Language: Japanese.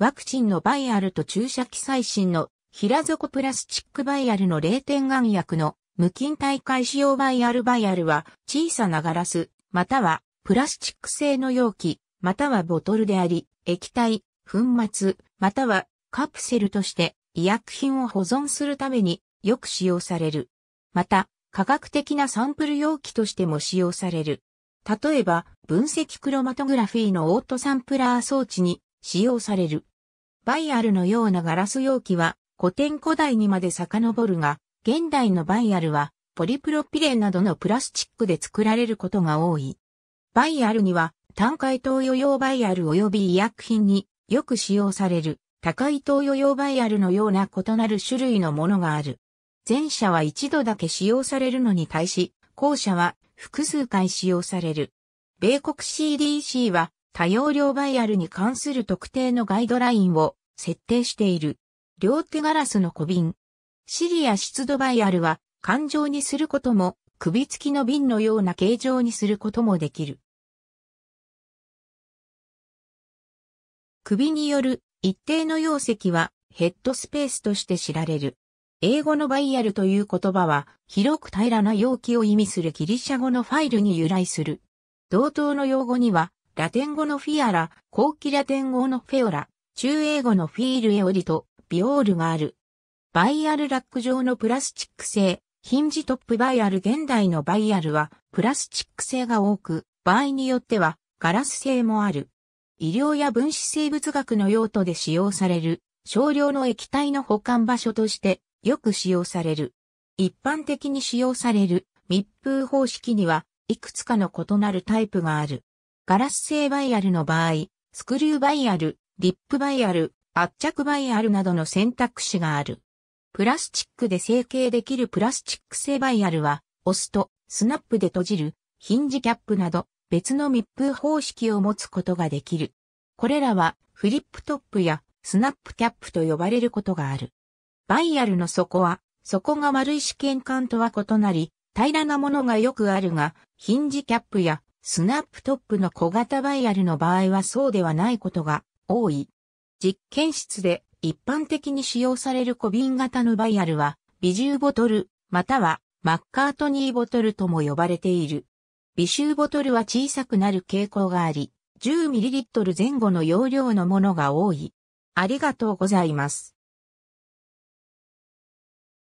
ワクチンのバイアルと注射器最新の平底プラスチックバイアルの零点眼薬の無菌体開使用バイアルバイアルは小さなガラス、またはプラスチック製の容器、またはボトルであり、液体、粉末、またはカプセルとして医薬品を保存するためによく使用される。また、科学的なサンプル容器としても使用される。例えば、分析クロマトグラフィーのオートサンプラー装置に使用される。バイアルのようなガラス容器は古典古代にまで遡るが、現代のバイアルはポリプロピレンなどのプラスチックで作られることが多い。バイアルには単解投与用バイアル及び医薬品によく使用される高い投与用バイアルのような異なる種類のものがある。前者は一度だけ使用されるのに対し、後者は複数回使用される。米国 CDC は多用量バイアルに関する特定のガイドラインを設定している。両手ガラスの小瓶。シリア湿度バイアルは、環状にすることも、首付きの瓶のような形状にすることもできる。首による一定の容積はヘッドスペースとして知られる。英語のバイアルという言葉は広く平らな容器を意味するギリシャ語のファイルに由来する。同等の用語にはラテン語のフィアラ、後期ラテン語のフェオラ、中英語のフィールエオリとビオールがある。バイアルラック状のプラスチック製、ヒンジトップバイアル現代のバイアルはプラスチック製が多く、場合によってはガラス製もある。医療や分子生物学の用途で使用される少量の液体の保管場所としてよく使用される。一般的に使用される密封方式にはいくつかの異なるタイプがある。ガラス製バイアルの場合、スクリューバイアル、リップバイアル、圧着バイアルなどの選択肢がある。プラスチックで成形できるプラスチック製バイアルは、押すとスナップで閉じる、ヒンジキャップなど別の密封方式を持つことができる。これらはフリップトップやスナップキャップと呼ばれることがある。バイアルの底は、底が丸い試験管とは異なり、平らなものがよくあるが、ヒンジキャップやスナップトップの小型バイアルの場合はそうではないことが多い。実験室で一般的に使用される小瓶型のバイアルは、ビジューボトル、またはマッカートニーボトルとも呼ばれている。ビシューボトルは小さくなる傾向があり、10ml 前後の容量のものが多い。ありがとうございます。